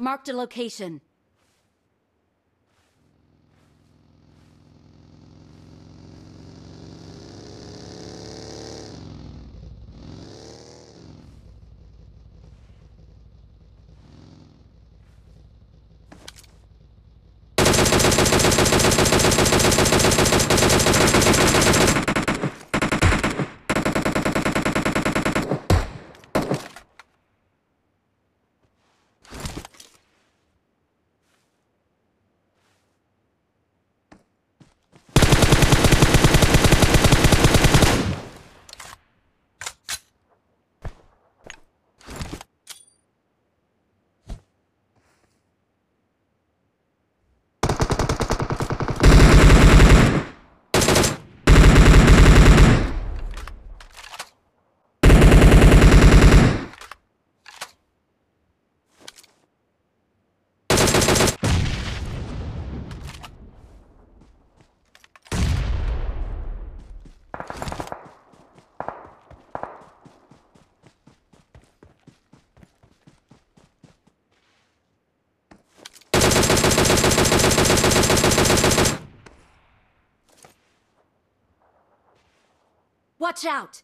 Marked a location. Watch out!